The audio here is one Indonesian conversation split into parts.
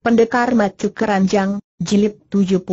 Pendekar Macu Keranjang, Jilid 70.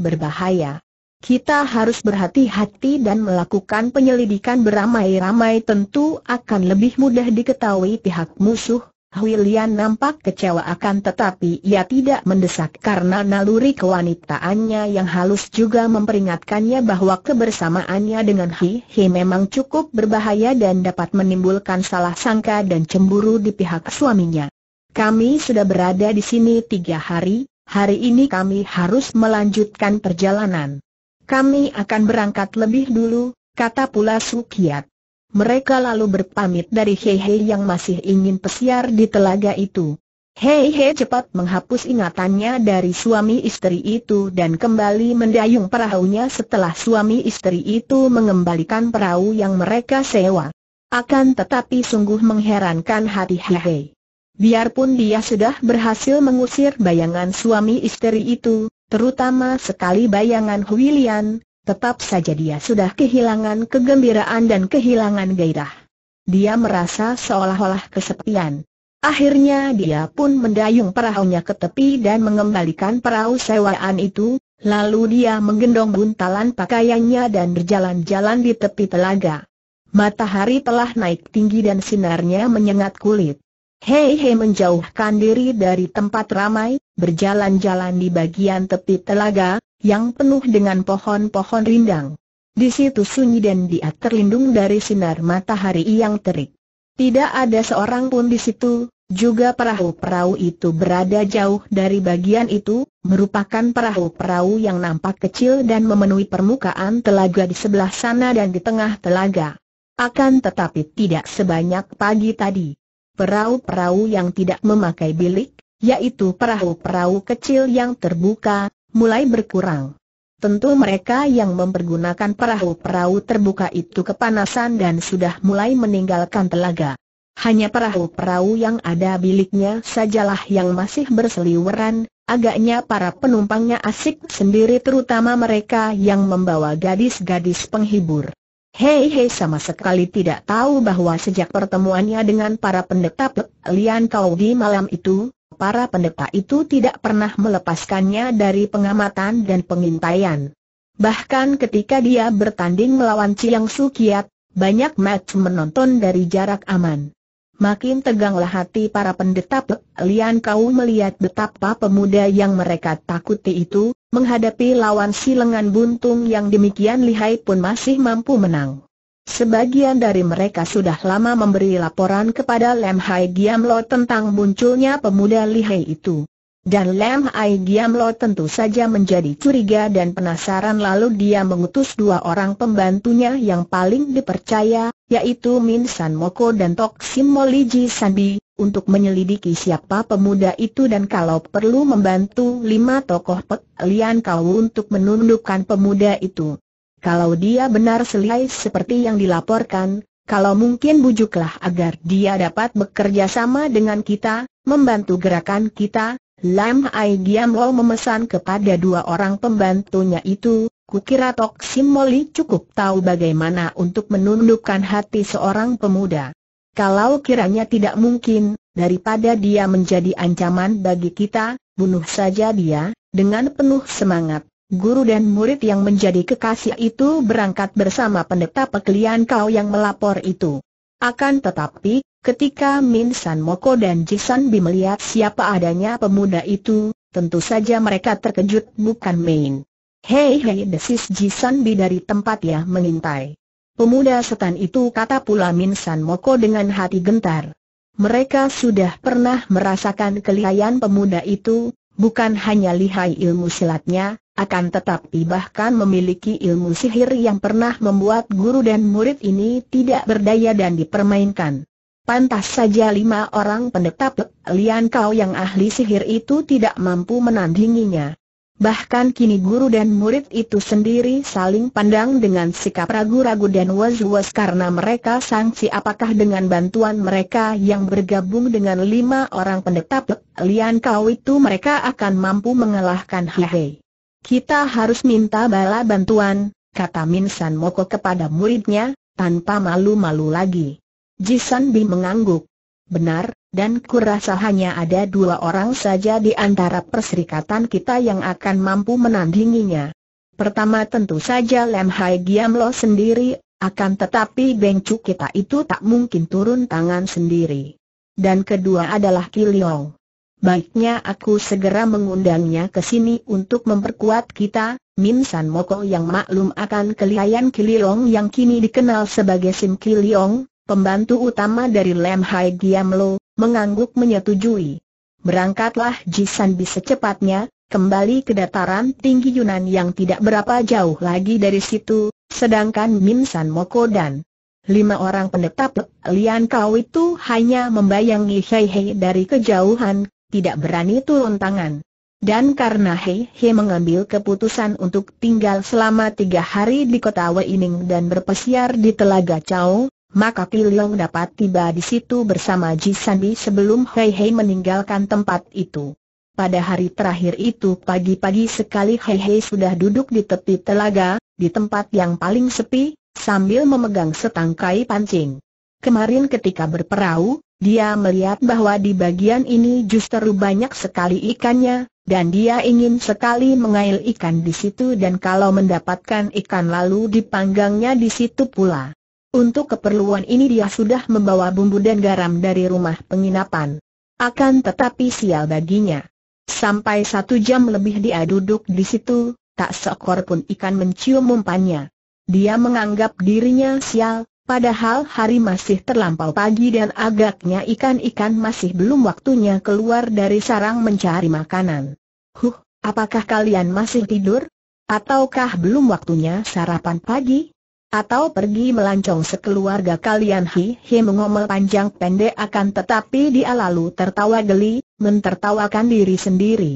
Berbahaya. Kita harus berhati-hati dan melakukan penyelidikan beramai-ramai tentu akan lebih mudah diketahui pihak musuh. William nampak kecewa akan tetapi ia tidak mendesak karena naluri kewanitaannya yang halus juga memperingatkannya bahwa kebersamaannya dengan Hi Hi memang cukup berbahaya dan dapat menimbulkan salah sangka dan cemburu di pihak suaminya. Kami sudah berada di sini tiga hari, hari ini kami harus melanjutkan perjalanan. Kami akan berangkat lebih dulu, kata pula Sukiat. Mereka lalu berpamit dari Hei yang masih ingin pesiar di telaga itu. Hei cepat menghapus ingatannya dari suami istri itu dan kembali mendayung perahunya setelah suami istri itu mengembalikan perahu yang mereka sewa. Akan tetapi sungguh mengherankan hati Hei Biarpun dia sudah berhasil mengusir bayangan suami istri itu, terutama sekali bayangan Huilian, tetap saja dia sudah kehilangan kegembiraan dan kehilangan gairah. Dia merasa seolah-olah kesepian. Akhirnya dia pun mendayung perahunya ke tepi dan mengembalikan perahu sewaan itu, lalu dia menggendong buntalan pakaiannya dan berjalan-jalan di tepi telaga. Matahari telah naik tinggi dan sinarnya menyengat kulit. Hei Hei menjauhkan diri dari tempat ramai, berjalan-jalan di bagian tepi telaga, yang penuh dengan pohon-pohon rindang. Di situ sunyi dan dia terlindung dari sinar matahari yang terik. Tidak ada seorang pun di situ, juga perahu-perahu itu berada jauh dari bagian itu, merupakan perahu-perahu yang nampak kecil dan memenuhi permukaan telaga di sebelah sana dan di tengah telaga. Akan tetapi tidak sebanyak pagi tadi perahu-perahu yang tidak memakai bilik, yaitu perahu-perahu kecil yang terbuka, mulai berkurang. Tentu mereka yang mempergunakan perahu-perahu terbuka itu kepanasan dan sudah mulai meninggalkan telaga. Hanya perahu-perahu yang ada biliknya sajalah yang masih berseliweran, agaknya para penumpangnya asik sendiri terutama mereka yang membawa gadis-gadis penghibur. Hei Hei sama sekali tidak tahu bahwa sejak pertemuannya dengan para pendeta Pek Lian Kau di malam itu, para pendeta itu tidak pernah melepaskannya dari pengamatan dan pengintaian. Bahkan ketika dia bertanding melawan Chiang Sukiat, banyak match menonton dari jarak aman. Makin teganglah hati para pendeta Lian kau melihat betapa pemuda yang mereka takuti itu, menghadapi lawan si lengan buntung yang demikian lihai pun masih mampu menang. Sebagian dari mereka sudah lama memberi laporan kepada Lem Hai Giam Lo tentang munculnya pemuda lihai itu. Dan Lam Ai Giam Lo tentu saja menjadi curiga dan penasaran lalu dia mengutus dua orang pembantunya yang paling dipercaya, yaitu Min San Moko dan Tok Sim Moliji Sandi, untuk menyelidiki siapa pemuda itu dan kalau perlu membantu lima tokoh Pek Lian Kau untuk menundukkan pemuda itu. Kalau dia benar selai seperti yang dilaporkan, kalau mungkin bujuklah agar dia dapat bekerja sama dengan kita, membantu gerakan kita, Lam Ai Giam Lo memesan kepada dua orang pembantunya itu, kukira Tok Sim Moli cukup tahu bagaimana untuk menundukkan hati seorang pemuda. Kalau kiranya tidak mungkin, daripada dia menjadi ancaman bagi kita, bunuh saja dia, dengan penuh semangat. Guru dan murid yang menjadi kekasih itu berangkat bersama pendeta pekelian kau yang melapor itu. Akan tetapi, Ketika Min San Moko dan Jisan Bi melihat siapa adanya pemuda itu, tentu saja mereka terkejut bukan main. Hei hei desis Jisan Bi dari tempat ya mengintai. Pemuda setan itu kata pula Min San Moko dengan hati gentar. Mereka sudah pernah merasakan kelihayan pemuda itu, bukan hanya lihai ilmu silatnya, akan tetapi bahkan memiliki ilmu sihir yang pernah membuat guru dan murid ini tidak berdaya dan dipermainkan. Pantas saja lima orang pendeta Lian Kau yang ahli sihir itu tidak mampu menandinginya. Bahkan kini guru dan murid itu sendiri saling pandang dengan sikap ragu-ragu dan was-was karena mereka sangsi apakah dengan bantuan mereka yang bergabung dengan lima orang pendeta Lian Kau itu mereka akan mampu mengalahkan Hei. Kita harus minta bala bantuan, kata Min San Moko kepada muridnya, tanpa malu-malu lagi. Jisan Bi mengangguk. Benar, dan kurasa hanya ada dua orang saja di antara perserikatan kita yang akan mampu menandinginya. Pertama tentu saja Lem Hai Giam Lo sendiri, akan tetapi bengcu kita itu tak mungkin turun tangan sendiri. Dan kedua adalah Kiliong. Baiknya aku segera mengundangnya ke sini untuk memperkuat kita, Min San Moko yang maklum akan kelihayan Kiliong yang kini dikenal sebagai Sim Kiliong, pembantu utama dari Lem Hai Lo mengangguk menyetujui. Berangkatlah Jisan bi secepatnya, kembali ke dataran tinggi Yunan yang tidak berapa jauh lagi dari situ, sedangkan Min San Moko dan lima orang penetap Lian Kau itu hanya membayangi Hei Hei dari kejauhan, tidak berani turun tangan. Dan karena Hei Hei mengambil keputusan untuk tinggal selama tiga hari di kota Weining dan berpesiar di Telaga Chao, maka Kilong dapat tiba di situ bersama Ji sebelum Hei Hei meninggalkan tempat itu. Pada hari terakhir itu pagi-pagi sekali Hei Hei sudah duduk di tepi telaga, di tempat yang paling sepi, sambil memegang setangkai pancing. Kemarin ketika berperahu, dia melihat bahwa di bagian ini justru banyak sekali ikannya, dan dia ingin sekali mengail ikan di situ dan kalau mendapatkan ikan lalu dipanggangnya di situ pula. Untuk keperluan ini dia sudah membawa bumbu dan garam dari rumah penginapan. Akan tetapi sial baginya. Sampai satu jam lebih dia duduk di situ, tak seekor pun ikan mencium umpannya. Dia menganggap dirinya sial, padahal hari masih terlampau pagi dan agaknya ikan-ikan masih belum waktunya keluar dari sarang mencari makanan. Huh, apakah kalian masih tidur? Ataukah belum waktunya sarapan pagi? Atau pergi melancong sekeluarga kalian hi hihi mengomel panjang pendek akan tetapi dia lalu tertawa geli, mentertawakan diri sendiri.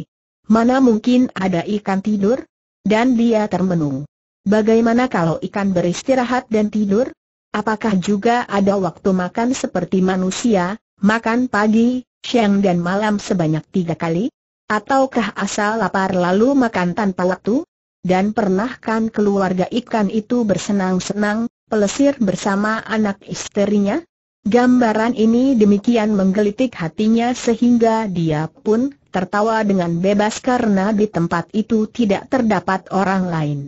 Mana mungkin ada ikan tidur? Dan dia termenung. Bagaimana kalau ikan beristirahat dan tidur? Apakah juga ada waktu makan seperti manusia, makan pagi, siang dan malam sebanyak tiga kali? Ataukah asal lapar lalu makan tanpa waktu? Dan pernahkan keluarga ikan itu bersenang-senang, pelesir bersama anak istrinya? Gambaran ini demikian menggelitik hatinya sehingga dia pun tertawa dengan bebas karena di tempat itu tidak terdapat orang lain.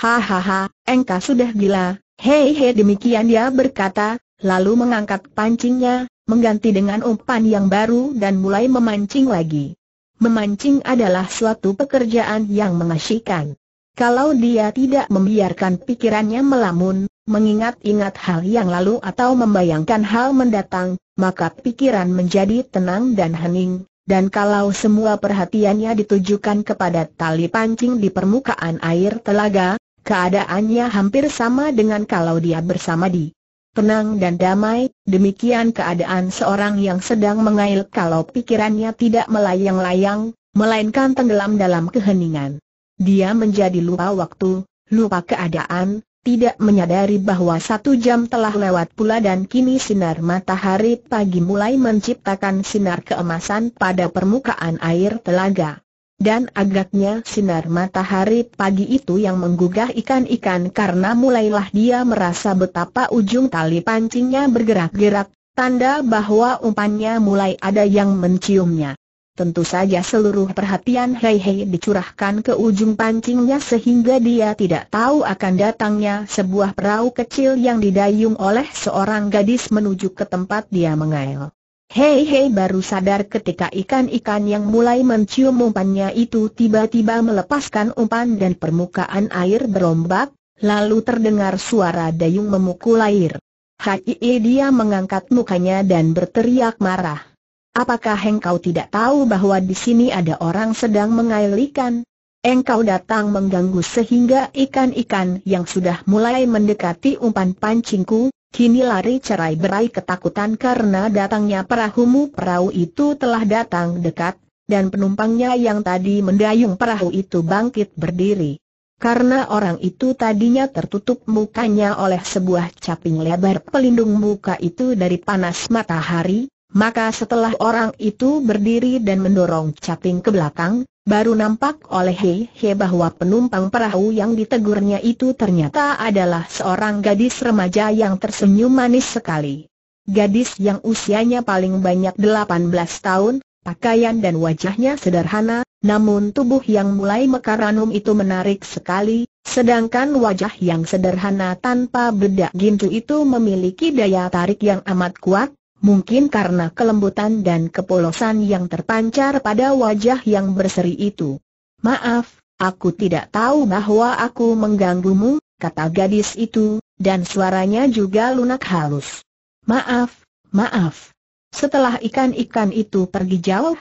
Hahaha, engkau sudah gila, hei hei demikian dia berkata, lalu mengangkat pancingnya, mengganti dengan umpan yang baru dan mulai memancing lagi. Memancing adalah suatu pekerjaan yang mengasyikan. Kalau dia tidak membiarkan pikirannya melamun, mengingat-ingat hal yang lalu atau membayangkan hal mendatang, maka pikiran menjadi tenang dan hening, dan kalau semua perhatiannya ditujukan kepada tali pancing di permukaan air telaga, keadaannya hampir sama dengan kalau dia bersama di tenang dan damai, demikian keadaan seorang yang sedang mengail kalau pikirannya tidak melayang-layang, melainkan tenggelam dalam keheningan. Dia menjadi lupa waktu, lupa keadaan, tidak menyadari bahwa satu jam telah lewat pula dan kini sinar matahari pagi mulai menciptakan sinar keemasan pada permukaan air telaga. Dan agaknya sinar matahari pagi itu yang menggugah ikan-ikan karena mulailah dia merasa betapa ujung tali pancingnya bergerak-gerak, tanda bahwa umpannya mulai ada yang menciumnya. Tentu saja seluruh perhatian Hei Hei dicurahkan ke ujung pancingnya sehingga dia tidak tahu akan datangnya sebuah perahu kecil yang didayung oleh seorang gadis menuju ke tempat dia mengail. Hei Hei baru sadar ketika ikan-ikan yang mulai mencium umpannya itu tiba-tiba melepaskan umpan dan permukaan air berombak, lalu terdengar suara dayung memukul air. Hei dia mengangkat mukanya dan berteriak marah. Apakah engkau tidak tahu bahwa di sini ada orang sedang mengail ikan? Engkau datang mengganggu sehingga ikan-ikan yang sudah mulai mendekati umpan pancingku, kini lari cerai berai ketakutan karena datangnya perahumu perahu itu telah datang dekat, dan penumpangnya yang tadi mendayung perahu itu bangkit berdiri. Karena orang itu tadinya tertutup mukanya oleh sebuah caping lebar pelindung muka itu dari panas matahari, maka setelah orang itu berdiri dan mendorong caping ke belakang, baru nampak oleh Hei He bahwa penumpang perahu yang ditegurnya itu ternyata adalah seorang gadis remaja yang tersenyum manis sekali. Gadis yang usianya paling banyak 18 tahun, Pakaian dan wajahnya sederhana, namun tubuh yang mulai mekaranum itu menarik sekali, sedangkan wajah yang sederhana tanpa bedak gintu itu memiliki daya tarik yang amat kuat, mungkin karena kelembutan dan kepolosan yang terpancar pada wajah yang berseri itu. Maaf, aku tidak tahu bahwa aku mengganggumu, kata gadis itu, dan suaranya juga lunak halus. Maaf, maaf. Setelah ikan-ikan itu pergi jauh,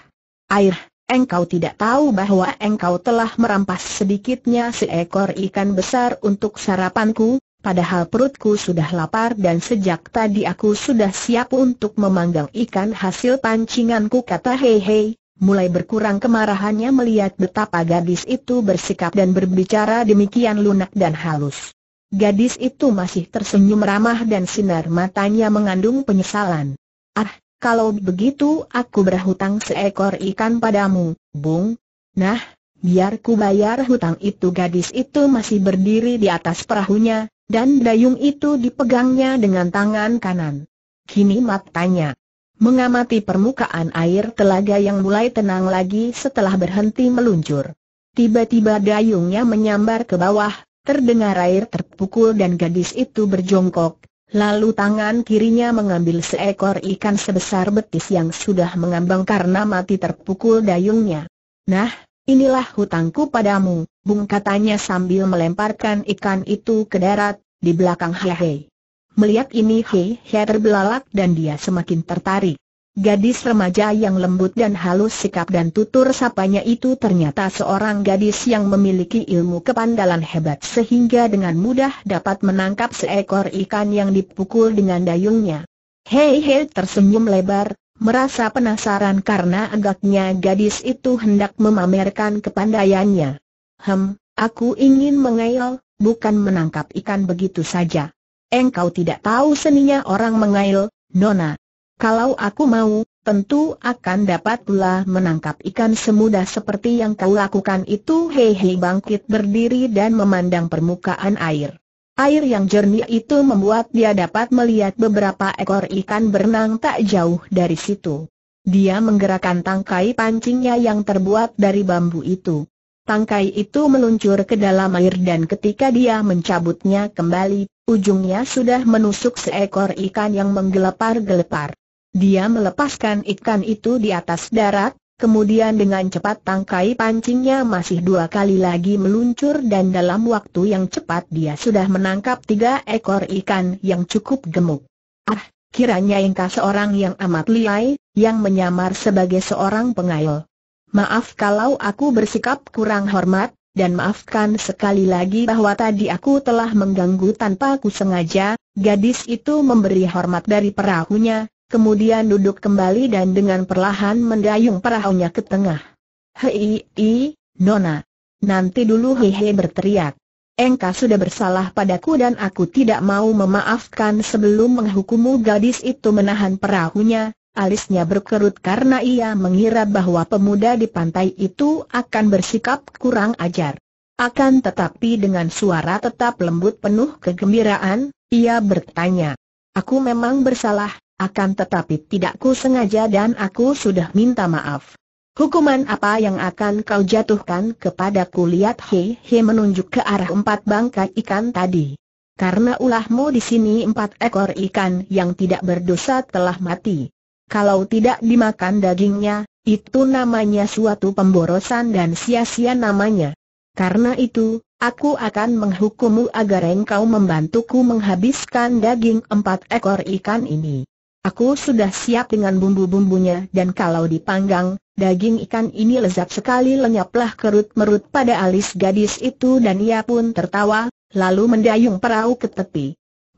air, engkau tidak tahu bahwa engkau telah merampas sedikitnya seekor ikan besar untuk sarapanku, Padahal perutku sudah lapar dan sejak tadi aku sudah siap untuk memanggang ikan hasil pancinganku kata hei hei, mulai berkurang kemarahannya melihat betapa gadis itu bersikap dan berbicara demikian lunak dan halus. Gadis itu masih tersenyum ramah dan sinar matanya mengandung penyesalan. Ah, kalau begitu aku berhutang seekor ikan padamu, Bung. Nah, biar ku bayar hutang itu gadis itu masih berdiri di atas perahunya, dan dayung itu dipegangnya dengan tangan kanan. Kini matanya mengamati permukaan air telaga yang mulai tenang lagi setelah berhenti meluncur. Tiba-tiba dayungnya menyambar ke bawah, terdengar air terpukul dan gadis itu berjongkok, Lalu tangan kirinya mengambil seekor ikan sebesar betis yang sudah mengambang karena mati terpukul dayungnya. Nah, inilah hutangku padamu, Bung katanya sambil melemparkan ikan itu ke darat, di belakang Hehe. Melihat ini Hehe terbelalak dan dia semakin tertarik. Gadis remaja yang lembut dan halus sikap dan tutur sapanya itu ternyata seorang gadis yang memiliki ilmu kepandalan hebat sehingga dengan mudah dapat menangkap seekor ikan yang dipukul dengan dayungnya. Hei Hei tersenyum lebar, merasa penasaran karena agaknya gadis itu hendak memamerkan kepandaiannya. Hem, aku ingin mengail, bukan menangkap ikan begitu saja. Engkau tidak tahu seninya orang mengail, Nona. Kalau aku mau, tentu akan dapat pula menangkap ikan semudah seperti yang kau lakukan itu. Hehe bangkit berdiri dan memandang permukaan air. Air yang jernih itu membuat dia dapat melihat beberapa ekor ikan berenang tak jauh dari situ. Dia menggerakkan tangkai pancingnya yang terbuat dari bambu itu. Tangkai itu meluncur ke dalam air dan ketika dia mencabutnya kembali, ujungnya sudah menusuk seekor ikan yang menggelepar-gelepar. Dia melepaskan ikan itu di atas darat, kemudian dengan cepat tangkai pancingnya masih dua kali lagi meluncur dan dalam waktu yang cepat dia sudah menangkap tiga ekor ikan yang cukup gemuk. Ah, kiranya engkau seorang yang amat liai, yang menyamar sebagai seorang pengayuh. Maaf kalau aku bersikap kurang hormat, dan maafkan sekali lagi bahwa tadi aku telah mengganggu tanpa ku sengaja. Gadis itu memberi hormat dari perahunya, kemudian duduk kembali dan dengan perlahan mendayung perahunya ke tengah. Hei, i, Nona. Nanti dulu Hehe berteriak. Engkau sudah bersalah padaku dan aku tidak mau memaafkan sebelum menghukummu gadis itu menahan perahunya, Alisnya berkerut karena ia mengira bahwa pemuda di pantai itu akan bersikap kurang ajar. Akan tetapi dengan suara tetap lembut penuh kegembiraan, ia bertanya. Aku memang bersalah, akan tetapi tidak ku sengaja dan aku sudah minta maaf. Hukuman apa yang akan kau jatuhkan kepadaku lihat He He menunjuk ke arah empat bangkai ikan tadi. Karena ulahmu di sini empat ekor ikan yang tidak berdosa telah mati kalau tidak dimakan dagingnya, itu namanya suatu pemborosan dan sia-sia namanya. Karena itu, aku akan menghukummu agar engkau membantuku menghabiskan daging empat ekor ikan ini. Aku sudah siap dengan bumbu-bumbunya dan kalau dipanggang, daging ikan ini lezat sekali lenyaplah kerut-merut pada alis gadis itu dan ia pun tertawa, lalu mendayung perahu ke tepi.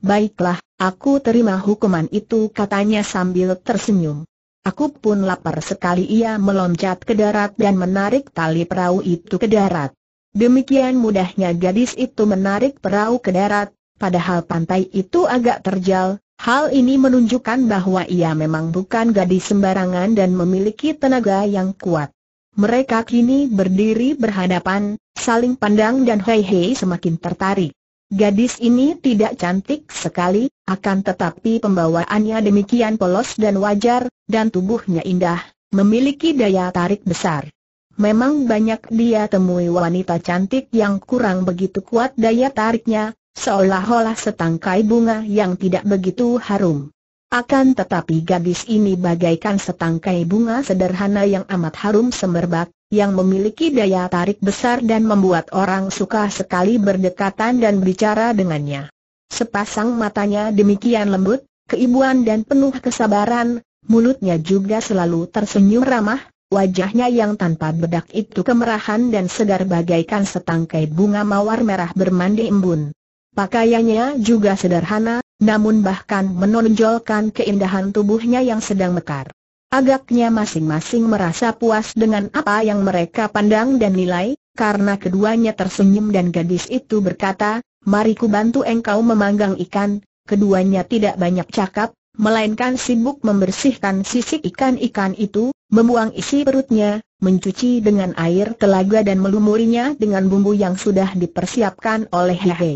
Baiklah, aku terima hukuman itu katanya sambil tersenyum. Aku pun lapar sekali ia meloncat ke darat dan menarik tali perahu itu ke darat. Demikian mudahnya gadis itu menarik perahu ke darat, padahal pantai itu agak terjal. Hal ini menunjukkan bahwa ia memang bukan gadis sembarangan dan memiliki tenaga yang kuat. Mereka kini berdiri berhadapan, saling pandang dan Hei Hei semakin tertarik. Gadis ini tidak cantik sekali, akan tetapi pembawaannya demikian polos dan wajar, dan tubuhnya indah, memiliki daya tarik besar. Memang banyak dia temui wanita cantik yang kurang begitu kuat daya tariknya, seolah-olah setangkai bunga yang tidak begitu harum. Akan tetapi gadis ini bagaikan setangkai bunga sederhana yang amat harum semerbak, yang memiliki daya tarik besar dan membuat orang suka sekali berdekatan dan bicara dengannya. Sepasang matanya demikian lembut, keibuan dan penuh kesabaran, mulutnya juga selalu tersenyum ramah, wajahnya yang tanpa bedak itu kemerahan dan segar bagaikan setangkai bunga mawar merah bermandi embun. Pakaiannya juga sederhana, namun bahkan menonjolkan keindahan tubuhnya yang sedang mekar. Agaknya masing-masing merasa puas dengan apa yang mereka pandang dan nilai, karena keduanya tersenyum dan gadis itu berkata, Mari ku bantu engkau memanggang ikan, keduanya tidak banyak cakap, melainkan sibuk membersihkan sisik ikan-ikan itu, membuang isi perutnya, mencuci dengan air telaga dan melumurinya dengan bumbu yang sudah dipersiapkan oleh Hei.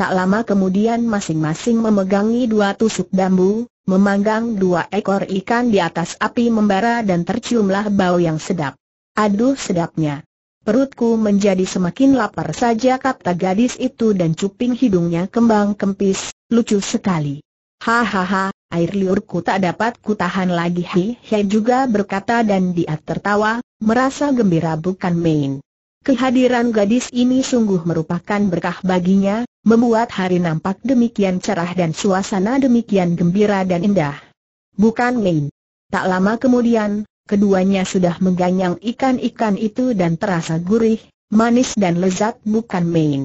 Tak lama kemudian masing-masing memegangi dua tusuk bambu, memanggang dua ekor ikan di atas api membara dan terciumlah bau yang sedap. Aduh sedapnya. Perutku menjadi semakin lapar saja kata gadis itu dan cuping hidungnya kembang kempis, lucu sekali. Hahaha, air liurku tak dapat kutahan lagi Hi Hi juga berkata dan dia tertawa, merasa gembira bukan main. Kehadiran gadis ini sungguh merupakan berkah baginya, membuat hari nampak demikian cerah dan suasana demikian gembira dan indah. Bukan main. Tak lama kemudian, keduanya sudah mengganyang ikan-ikan itu dan terasa gurih, manis dan lezat bukan main.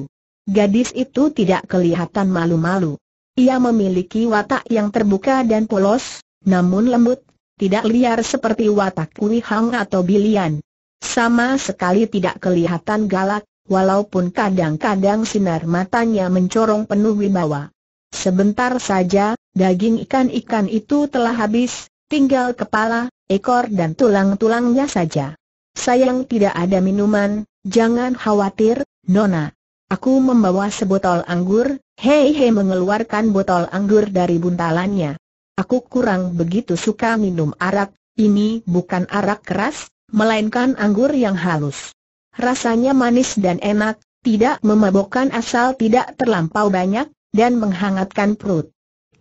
Gadis itu tidak kelihatan malu-malu. Ia memiliki watak yang terbuka dan polos, namun lembut, tidak liar seperti watak Kui Hang atau Bilian. Sama sekali tidak kelihatan galak, walaupun kadang-kadang sinar matanya mencorong penuh wibawa. Sebentar saja, daging ikan-ikan itu telah habis, tinggal kepala, ekor dan tulang-tulangnya saja. Sayang tidak ada minuman, jangan khawatir, Nona. Aku membawa sebotol anggur, hei hei mengeluarkan botol anggur dari buntalannya. Aku kurang begitu suka minum arak, ini bukan arak keras, melainkan anggur yang halus rasanya manis dan enak, tidak memabokkan asal tidak terlampau banyak, dan menghangatkan perut.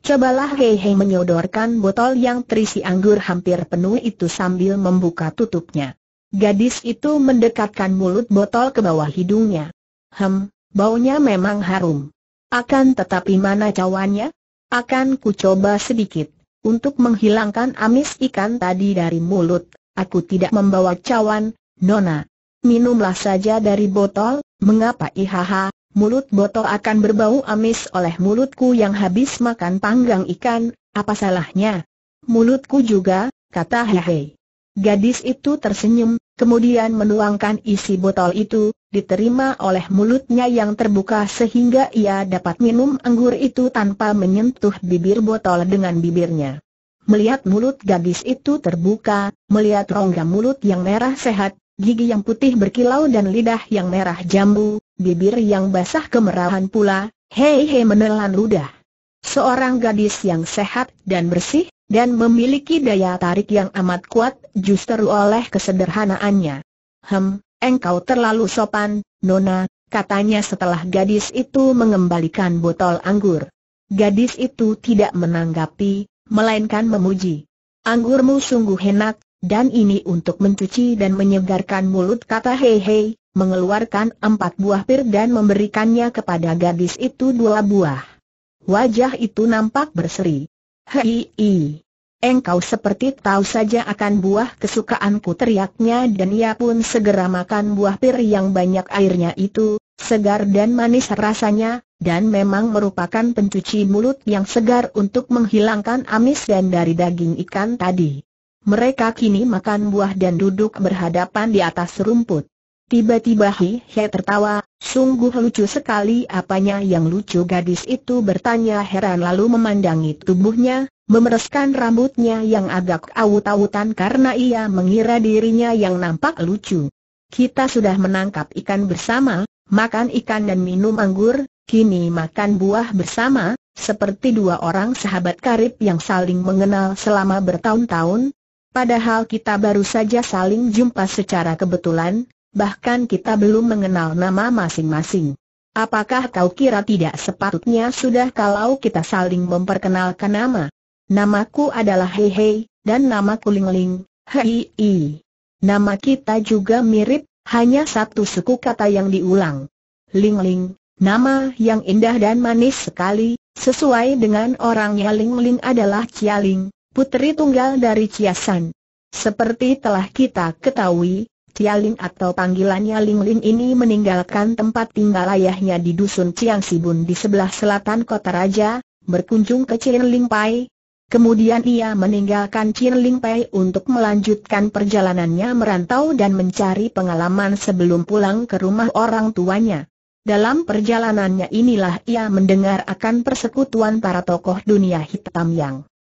Cobalah Hei Hei menyodorkan botol yang terisi anggur hampir penuh itu sambil membuka tutupnya. Gadis itu mendekatkan mulut botol ke bawah hidungnya. Hem, baunya memang harum. Akan tetapi mana cawannya? Akan ku coba sedikit, untuk menghilangkan amis ikan tadi dari mulut. Aku tidak membawa cawan, Nona minumlah saja dari botol, mengapa ihaha, mulut botol akan berbau amis oleh mulutku yang habis makan panggang ikan, apa salahnya? Mulutku juga, kata Hehe. Gadis itu tersenyum, kemudian menuangkan isi botol itu, diterima oleh mulutnya yang terbuka sehingga ia dapat minum anggur itu tanpa menyentuh bibir botol dengan bibirnya. Melihat mulut gadis itu terbuka, melihat rongga mulut yang merah sehat, gigi yang putih berkilau dan lidah yang merah jambu, bibir yang basah kemerahan pula, hei hei menelan ludah. Seorang gadis yang sehat dan bersih, dan memiliki daya tarik yang amat kuat, justru oleh kesederhanaannya. Hem, engkau terlalu sopan, Nona, katanya setelah gadis itu mengembalikan botol anggur. Gadis itu tidak menanggapi, melainkan memuji. Anggurmu sungguh enak, dan ini untuk mencuci dan menyegarkan mulut kata Hei Hei, mengeluarkan empat buah pir dan memberikannya kepada gadis itu dua buah. Wajah itu nampak berseri. Hei Hei. Engkau seperti tahu saja akan buah kesukaanku teriaknya dan ia pun segera makan buah pir yang banyak airnya itu, segar dan manis rasanya, dan memang merupakan pencuci mulut yang segar untuk menghilangkan amis dan dari daging ikan tadi. Mereka kini makan buah dan duduk berhadapan di atas rumput. Tiba-tiba Hi He tertawa, sungguh lucu sekali apanya yang lucu gadis itu bertanya heran lalu memandangi tubuhnya, memereskan rambutnya yang agak awut-awutan karena ia mengira dirinya yang nampak lucu. Kita sudah menangkap ikan bersama, makan ikan dan minum anggur, kini makan buah bersama, seperti dua orang sahabat karib yang saling mengenal selama bertahun-tahun, Padahal kita baru saja saling jumpa secara kebetulan, bahkan kita belum mengenal nama masing-masing. Apakah kau kira tidak sepatutnya sudah kalau kita saling memperkenalkan nama? Namaku adalah Hei Hei, dan nama Ling Ling, Hei I. Nama kita juga mirip, hanya satu suku kata yang diulang. Lingling, Ling, nama yang indah dan manis sekali, sesuai dengan orangnya Ling Ling adalah Cialing. Putri tunggal dari Ciasan. Seperti telah kita ketahui, Tialing atau panggilannya Lingling ini meninggalkan tempat tinggal ayahnya di dusun Ciang Sibun di sebelah selatan kota raja, berkunjung ke Cirling Pai. Kemudian ia meninggalkan Cirling Pai untuk melanjutkan perjalanannya merantau dan mencari pengalaman sebelum pulang ke rumah orang tuanya. Dalam perjalanannya inilah ia mendengar akan persekutuan para tokoh dunia hitam yang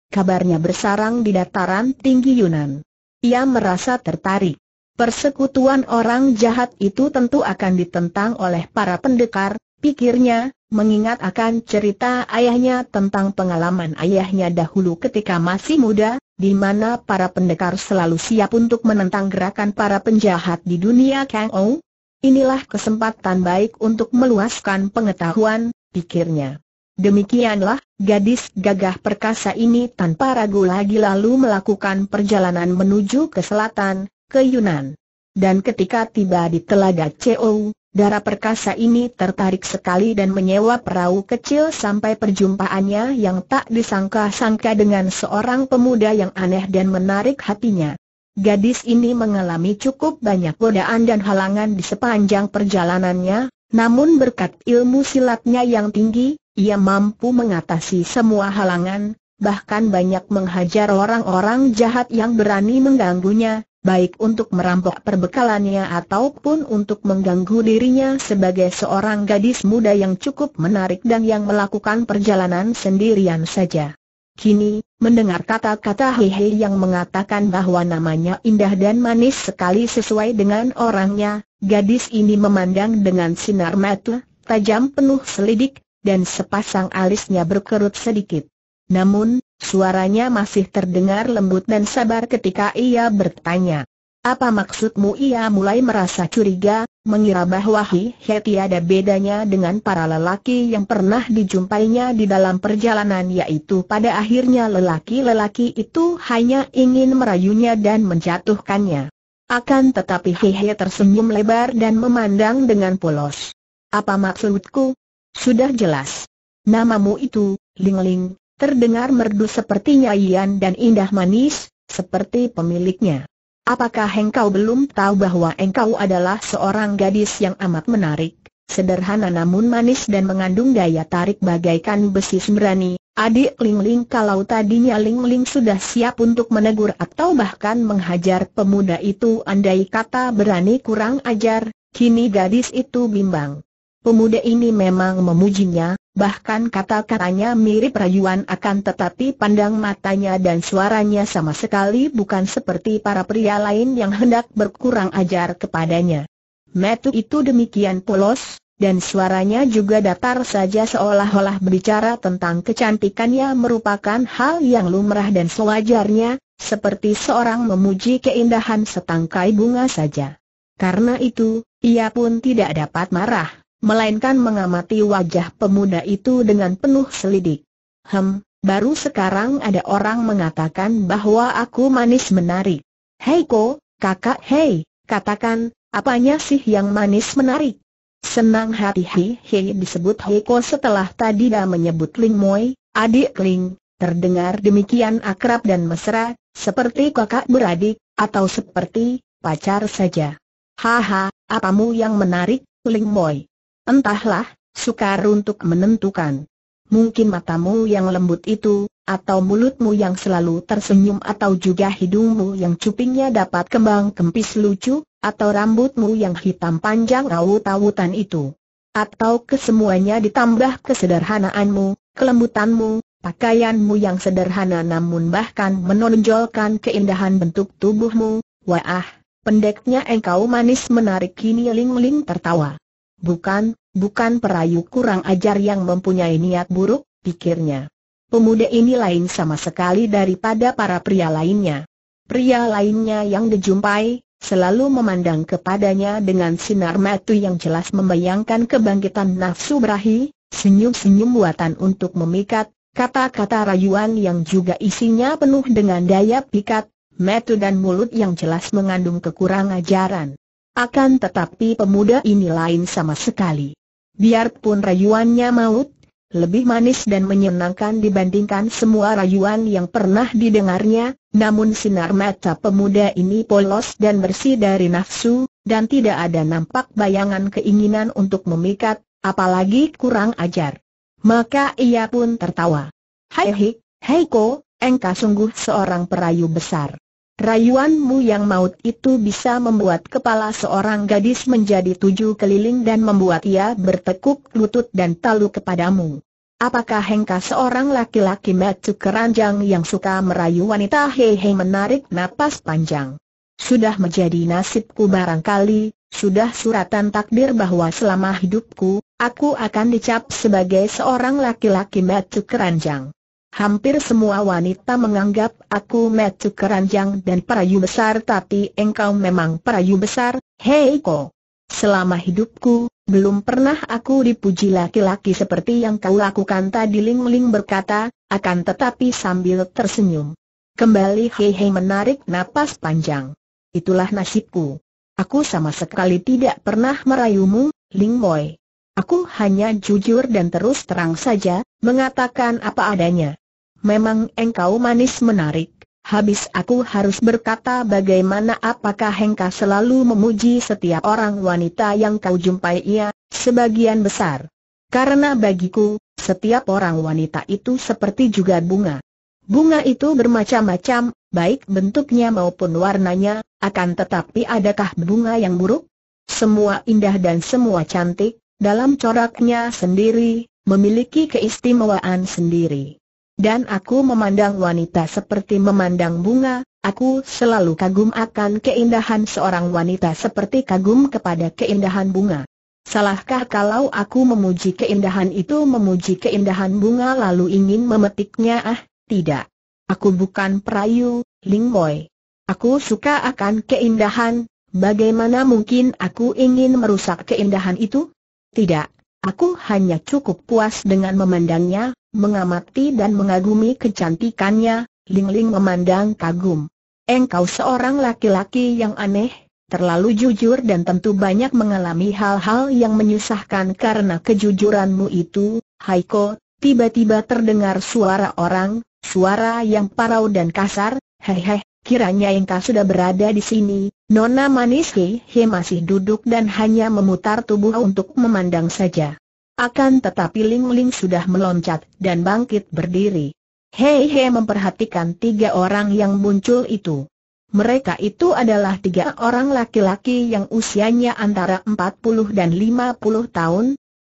kabarnya bersarang di dataran tinggi Yunan. Ia merasa tertarik. Persekutuan orang jahat itu tentu akan ditentang oleh para pendekar, pikirnya, mengingat akan cerita ayahnya tentang pengalaman ayahnya dahulu ketika masih muda, di mana para pendekar selalu siap untuk menentang gerakan para penjahat di dunia Kang Ou. Inilah kesempatan baik untuk meluaskan pengetahuan, pikirnya. Demikianlah, gadis gagah perkasa ini tanpa ragu lagi lalu melakukan perjalanan menuju ke selatan, ke Yunan. Dan ketika tiba di telaga Chou, darah perkasa ini tertarik sekali dan menyewa perahu kecil sampai perjumpaannya yang tak disangka-sangka dengan seorang pemuda yang aneh dan menarik hatinya. Gadis ini mengalami cukup banyak godaan dan halangan di sepanjang perjalanannya, namun berkat ilmu silatnya yang tinggi, ia mampu mengatasi semua halangan, bahkan banyak menghajar orang-orang jahat yang berani mengganggunya, baik untuk merampok perbekalannya ataupun untuk mengganggu dirinya sebagai seorang gadis muda yang cukup menarik dan yang melakukan perjalanan sendirian saja. Kini, Mendengar kata-kata Hehe yang mengatakan bahwa namanya indah dan manis sekali sesuai dengan orangnya, gadis ini memandang dengan sinar mata, tajam penuh selidik, dan sepasang alisnya berkerut sedikit. Namun, suaranya masih terdengar lembut dan sabar ketika ia bertanya. Apa maksudmu ia mulai merasa curiga, mengira bahwa Hi He tiada bedanya dengan para lelaki yang pernah dijumpainya di dalam perjalanan yaitu pada akhirnya lelaki-lelaki itu hanya ingin merayunya dan menjatuhkannya. Akan tetapi Hi He tersenyum lebar dan memandang dengan polos. Apa maksudku? Sudah jelas. Namamu itu, lingling Ling, terdengar merdu seperti nyaian dan indah manis, seperti pemiliknya. Apakah engkau belum tahu bahwa engkau adalah seorang gadis yang amat menarik, sederhana namun manis dan mengandung daya tarik bagaikan besi sembrani? Adik Ling Ling kalau tadinya Ling Ling sudah siap untuk menegur atau bahkan menghajar pemuda itu andai kata berani kurang ajar, kini gadis itu bimbang. Pemuda ini memang memujinya, Bahkan kata-katanya mirip rayuan akan tetapi pandang matanya dan suaranya sama sekali bukan seperti para pria lain yang hendak berkurang ajar kepadanya. Metu itu demikian polos, dan suaranya juga datar saja seolah-olah berbicara tentang kecantikannya merupakan hal yang lumrah dan sewajarnya, seperti seorang memuji keindahan setangkai bunga saja. Karena itu, ia pun tidak dapat marah melainkan mengamati wajah pemuda itu dengan penuh selidik. Hem, baru sekarang ada orang mengatakan bahwa aku manis menarik. Hei ko, kakak hei, katakan, apanya sih yang manis menarik? Senang hati Hei Hei disebut Hei Ko setelah tadi dah menyebut Ling Moi, adik Ling, terdengar demikian akrab dan mesra, seperti kakak beradik, atau seperti pacar saja. Haha, apamu yang menarik, Ling Moi? Entahlah, sukar untuk menentukan. Mungkin matamu yang lembut itu, atau mulutmu yang selalu tersenyum atau juga hidungmu yang cupingnya dapat kembang kempis lucu, atau rambutmu yang hitam panjang rawut-rawutan itu. Atau kesemuanya ditambah kesederhanaanmu, kelembutanmu, pakaianmu yang sederhana namun bahkan menonjolkan keindahan bentuk tubuhmu, wah, pendeknya engkau manis menarik kini Ling Ling tertawa. Bukan, bukan perayu kurang ajar yang mempunyai niat buruk, pikirnya. Pemuda ini lain sama sekali daripada para pria lainnya. Pria lainnya yang dijumpai, selalu memandang kepadanya dengan sinar mata yang jelas membayangkan kebangkitan nafsu berahi, senyum-senyum buatan untuk memikat, kata-kata rayuan yang juga isinya penuh dengan daya pikat, mata dan mulut yang jelas mengandung kekurangan ajaran. Akan tetapi pemuda ini lain sama sekali. Biarpun rayuannya maut, lebih manis dan menyenangkan dibandingkan semua rayuan yang pernah didengarnya, namun sinar mata pemuda ini polos dan bersih dari nafsu, dan tidak ada nampak bayangan keinginan untuk memikat, apalagi kurang ajar. Maka ia pun tertawa. Hei, hei, Ko, engkau sungguh seorang perayu besar. Rayuanmu yang maut itu bisa membuat kepala seorang gadis menjadi tujuh keliling dan membuat ia bertekuk lutut dan talu kepadamu. Apakah Hengka seorang laki-laki metu keranjang yang suka merayu wanita hehe menarik napas panjang? Sudah menjadi nasibku barangkali, sudah suratan takdir bahwa selama hidupku, aku akan dicap sebagai seorang laki-laki metu keranjang. Hampir semua wanita menganggap aku metu keranjang dan perayu besar tapi engkau memang perayu besar, hei ko. Selama hidupku, belum pernah aku dipuji laki-laki seperti yang kau lakukan tadi Ling Ling berkata, akan tetapi sambil tersenyum. Kembali Hei Hei menarik napas panjang. Itulah nasibku. Aku sama sekali tidak pernah merayumu, Ling Boy. Aku hanya jujur dan terus terang saja, mengatakan apa adanya. Memang engkau manis menarik. Habis aku harus berkata bagaimana apakah Hengka selalu memuji setiap orang wanita yang kau jumpai ia, sebagian besar. Karena bagiku, setiap orang wanita itu seperti juga bunga. Bunga itu bermacam-macam, baik bentuknya maupun warnanya, akan tetapi adakah bunga yang buruk? Semua indah dan semua cantik, dalam coraknya sendiri, memiliki keistimewaan sendiri. Dan aku memandang wanita seperti memandang bunga, aku selalu kagum akan keindahan seorang wanita seperti kagum kepada keindahan bunga. Salahkah kalau aku memuji keindahan itu memuji keindahan bunga lalu ingin memetiknya ah, tidak. Aku bukan perayu, Ling Boy. Aku suka akan keindahan, bagaimana mungkin aku ingin merusak keindahan itu? Tidak, aku hanya cukup puas dengan memandangnya, mengamati dan mengagumi kecantikannya, Ling Ling memandang kagum. Engkau seorang laki-laki yang aneh, terlalu jujur dan tentu banyak mengalami hal-hal yang menyusahkan karena kejujuranmu itu, Haiko, tiba-tiba terdengar suara orang, suara yang parau dan kasar, hehehe, kiranya engkau sudah berada di sini, Nona Manis He, masih duduk dan hanya memutar tubuh untuk memandang saja. Akan tetapi Ling Ling sudah meloncat dan bangkit berdiri. Hei He memperhatikan tiga orang yang muncul itu. Mereka itu adalah tiga orang laki-laki yang usianya antara 40 dan 50 tahun.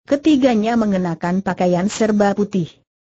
Ketiganya mengenakan pakaian serba putih.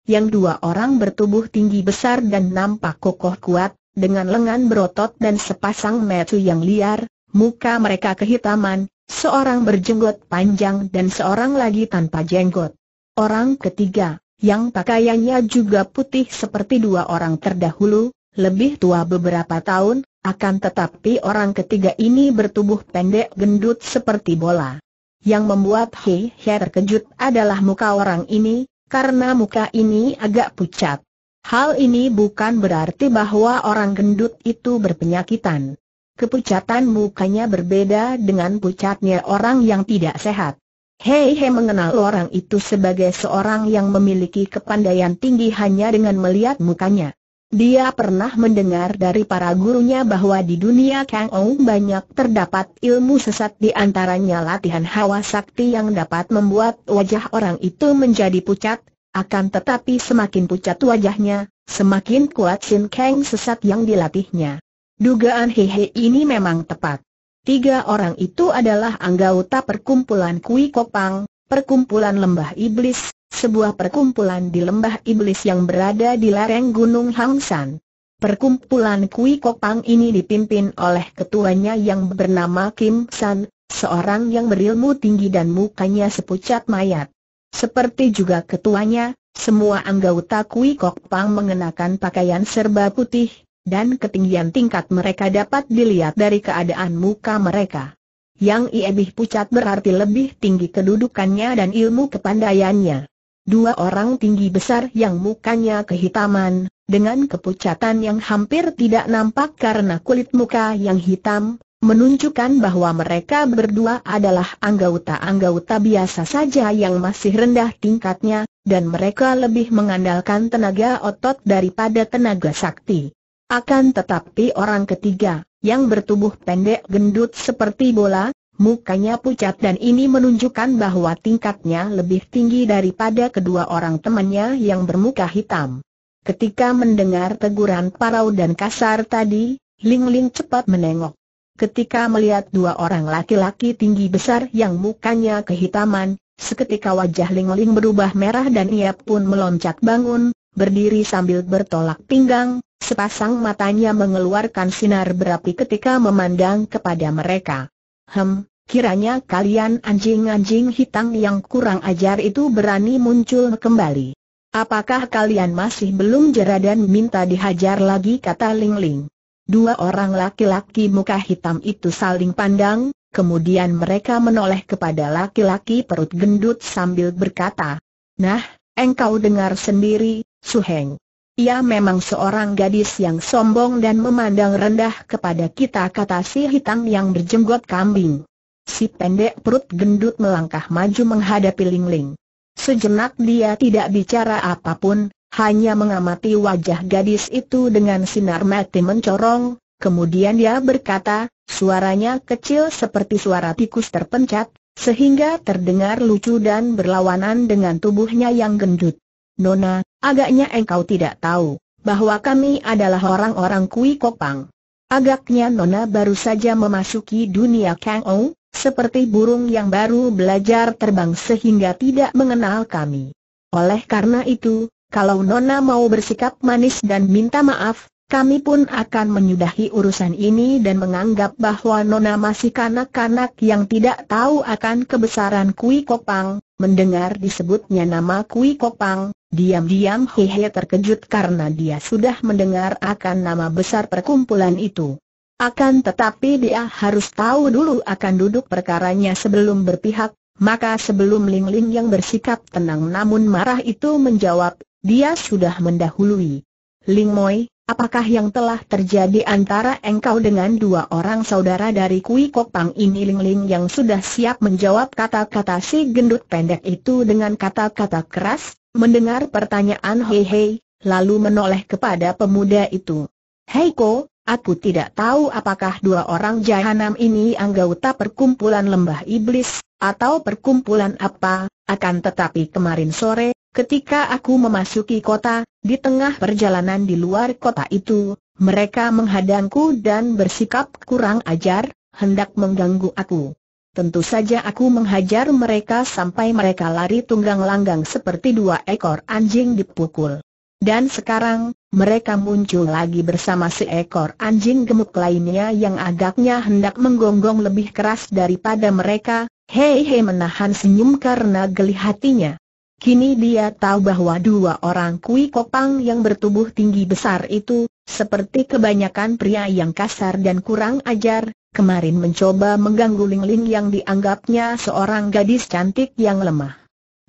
Yang dua orang bertubuh tinggi besar dan nampak kokoh kuat, dengan lengan berotot dan sepasang metu yang liar, muka mereka kehitaman, seorang berjenggot panjang dan seorang lagi tanpa jenggot. Orang ketiga, yang pakaiannya juga putih seperti dua orang terdahulu, lebih tua beberapa tahun, akan tetapi orang ketiga ini bertubuh pendek gendut seperti bola. Yang membuat Hei He terkejut adalah muka orang ini, karena muka ini agak pucat. Hal ini bukan berarti bahwa orang gendut itu berpenyakitan. Kepucatan mukanya berbeda dengan pucatnya orang yang tidak sehat. Hei He mengenal orang itu sebagai seorang yang memiliki kepandaian tinggi hanya dengan melihat mukanya. Dia pernah mendengar dari para gurunya bahwa di dunia Kang Ong banyak terdapat ilmu sesat di antaranya latihan hawa sakti yang dapat membuat wajah orang itu menjadi pucat, akan tetapi semakin pucat wajahnya, semakin kuat Sin Kang sesat yang dilatihnya. Dugaan Hehe ini memang tepat. Tiga orang itu adalah anggota perkumpulan Kui Kopang, perkumpulan Lembah Iblis, sebuah perkumpulan di Lembah Iblis yang berada di lereng Gunung Hangsan. Perkumpulan Kui Kopang ini dipimpin oleh ketuanya yang bernama Kim San, seorang yang berilmu tinggi dan mukanya sepucat mayat. Seperti juga ketuanya, semua anggota Kui Kok Pang mengenakan pakaian serba putih, dan ketinggian tingkat mereka dapat dilihat dari keadaan muka mereka. Yang lebih pucat berarti lebih tinggi kedudukannya dan ilmu kepandaiannya. Dua orang tinggi besar yang mukanya kehitaman, dengan kepucatan yang hampir tidak nampak karena kulit muka yang hitam, menunjukkan bahwa mereka berdua adalah anggota-anggota biasa saja yang masih rendah tingkatnya, dan mereka lebih mengandalkan tenaga otot daripada tenaga sakti. Akan tetapi orang ketiga, yang bertubuh pendek gendut seperti bola, mukanya pucat dan ini menunjukkan bahwa tingkatnya lebih tinggi daripada kedua orang temannya yang bermuka hitam. Ketika mendengar teguran parau dan kasar tadi, Ling Ling cepat menengok. Ketika melihat dua orang laki-laki tinggi besar yang mukanya kehitaman, seketika wajah Lingling berubah merah dan ia pun meloncat bangun, berdiri sambil bertolak pinggang, sepasang matanya mengeluarkan sinar berapi ketika memandang kepada mereka. Hem, kiranya kalian anjing-anjing hitam yang kurang ajar itu berani muncul kembali. Apakah kalian masih belum jera dan minta dihajar lagi kata Lingling? Dua orang laki-laki muka hitam itu saling pandang, kemudian mereka menoleh kepada laki-laki perut gendut sambil berkata, Nah, engkau dengar sendiri, Suheng. Ia memang seorang gadis yang sombong dan memandang rendah kepada kita kata si hitam yang berjenggot kambing. Si pendek perut gendut melangkah maju menghadapi Ling Ling. Sejenak dia tidak bicara apapun, hanya mengamati wajah gadis itu dengan sinar mati mencorong, kemudian dia berkata, suaranya kecil seperti suara tikus terpencat, sehingga terdengar lucu dan berlawanan dengan tubuhnya yang gendut. Nona, agaknya engkau tidak tahu, bahwa kami adalah orang-orang Kui Kopang. Agaknya Nona baru saja memasuki dunia Kang Ou, seperti burung yang baru belajar terbang sehingga tidak mengenal kami. Oleh karena itu, kalau Nona mau bersikap manis dan minta maaf, kami pun akan menyudahi urusan ini dan menganggap bahwa Nona masih kanak-kanak yang tidak tahu akan kebesaran Kui Kopang. Mendengar disebutnya nama Kui Kopang, diam-diam Hehe terkejut karena dia sudah mendengar akan nama besar perkumpulan itu. Akan tetapi dia harus tahu dulu akan duduk perkaranya sebelum berpihak, maka sebelum Ling Ling yang bersikap tenang namun marah itu menjawab, dia sudah mendahului. Ling Moi, apakah yang telah terjadi antara engkau dengan dua orang saudara dari Kui Kok Pang ini Ling Ling yang sudah siap menjawab kata-kata si gendut pendek itu dengan kata-kata keras, mendengar pertanyaan Hei Hei, lalu menoleh kepada pemuda itu. Hei Ko, aku tidak tahu apakah dua orang jahanam ini anggota perkumpulan lembah iblis, atau perkumpulan apa, akan tetapi kemarin sore, Ketika aku memasuki kota, di tengah perjalanan di luar kota itu, mereka menghadangku dan bersikap kurang ajar, hendak mengganggu aku. Tentu saja aku menghajar mereka sampai mereka lari tunggang langgang seperti dua ekor anjing dipukul. Dan sekarang, mereka muncul lagi bersama seekor anjing gemuk lainnya yang agaknya hendak menggonggong lebih keras daripada mereka, hei hei menahan senyum karena geli hatinya. Kini dia tahu bahwa dua orang Kui Kopang yang bertubuh tinggi besar itu, seperti kebanyakan pria yang kasar dan kurang ajar, kemarin mencoba mengganggu Ling Ling yang dianggapnya seorang gadis cantik yang lemah.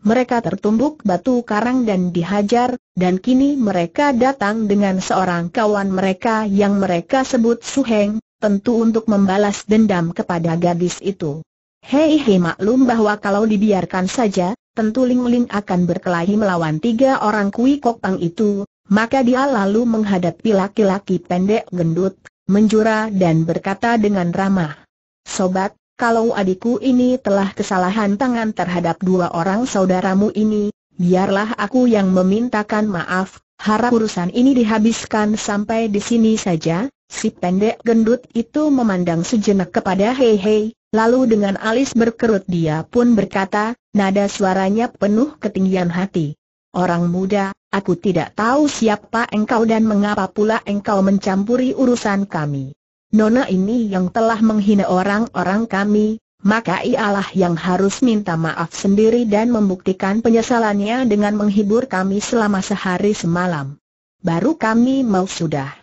Mereka tertumbuk batu karang dan dihajar, dan kini mereka datang dengan seorang kawan mereka yang mereka sebut Suheng, tentu untuk membalas dendam kepada gadis itu. Hei hei maklum bahwa kalau dibiarkan saja, tentu Ling Ling akan berkelahi melawan tiga orang Kui Kok Pang itu, maka dia lalu menghadapi laki-laki pendek gendut, menjura dan berkata dengan ramah. Sobat, kalau adikku ini telah kesalahan tangan terhadap dua orang saudaramu ini, biarlah aku yang memintakan maaf, harap urusan ini dihabiskan sampai di sini saja, Si pendek gendut itu memandang sejenak kepada Hei Hei, lalu dengan alis berkerut dia pun berkata, Nada suaranya penuh ketinggian hati. Orang muda, aku tidak tahu siapa engkau dan mengapa pula engkau mencampuri urusan kami. Nona ini yang telah menghina orang-orang kami, maka ialah yang harus minta maaf sendiri dan membuktikan penyesalannya dengan menghibur kami selama sehari semalam. Baru kami mau sudah.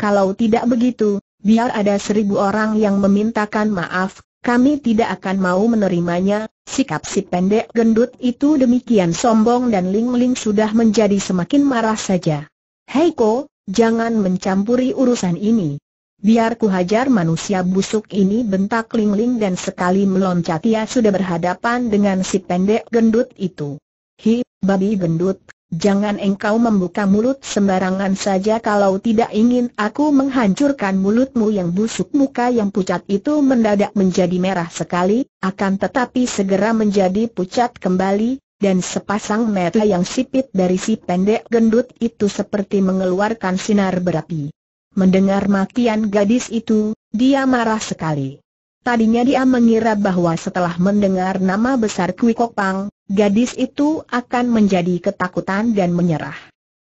Kalau tidak begitu, biar ada seribu orang yang memintakan maaf, kami tidak akan mau menerimanya, sikap si pendek gendut itu demikian sombong dan Ling Ling sudah menjadi semakin marah saja. Hei Ko, jangan mencampuri urusan ini. Biar ku hajar manusia busuk ini bentak Ling Ling dan sekali meloncat ia sudah berhadapan dengan si pendek gendut itu. Hi, babi gendut, Jangan engkau membuka mulut sembarangan saja kalau tidak ingin aku menghancurkan mulutmu yang busuk muka yang pucat itu mendadak menjadi merah sekali, akan tetapi segera menjadi pucat kembali, dan sepasang mata yang sipit dari si pendek gendut itu seperti mengeluarkan sinar berapi. Mendengar makian gadis itu, dia marah sekali. Tadinya dia mengira bahwa setelah mendengar nama besar Kui Kok Pang, gadis itu akan menjadi ketakutan dan menyerah.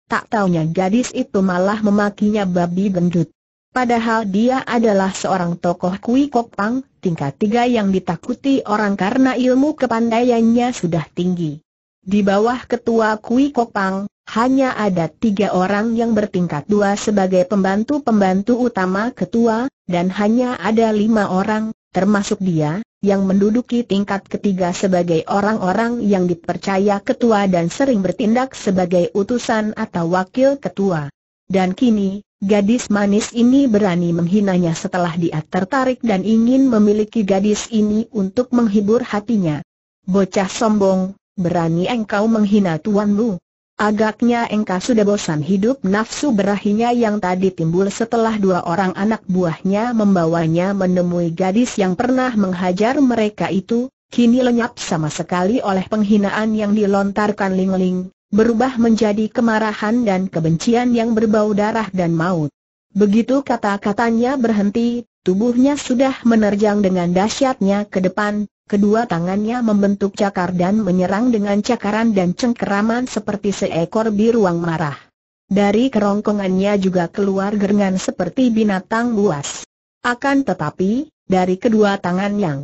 Tak taunya gadis itu malah memakinya babi gendut. Padahal dia adalah seorang tokoh Kui Kok Pang, tingkat tiga yang ditakuti orang karena ilmu kepandaiannya sudah tinggi. Di bawah ketua Kui Kok Pang, hanya ada tiga orang yang bertingkat dua sebagai pembantu-pembantu utama ketua, dan hanya ada lima orang, termasuk dia, yang menduduki tingkat ketiga sebagai orang-orang yang dipercaya ketua dan sering bertindak sebagai utusan atau wakil ketua. Dan kini, gadis manis ini berani menghinanya setelah dia tertarik dan ingin memiliki gadis ini untuk menghibur hatinya. Bocah sombong, berani engkau menghina tuanmu. Agaknya engkau sudah bosan hidup nafsu berahinya yang tadi timbul setelah dua orang anak buahnya membawanya menemui gadis yang pernah menghajar mereka itu, kini lenyap sama sekali oleh penghinaan yang dilontarkan Ling-Ling, berubah menjadi kemarahan dan kebencian yang berbau darah dan maut. Begitu kata-katanya berhenti, tubuhnya sudah menerjang dengan dahsyatnya ke depan, kedua tangannya membentuk cakar dan menyerang dengan cakaran dan cengkeraman seperti seekor biruang marah. Dari kerongkongannya juga keluar gerengan seperti binatang buas. Akan tetapi, dari kedua tangan yang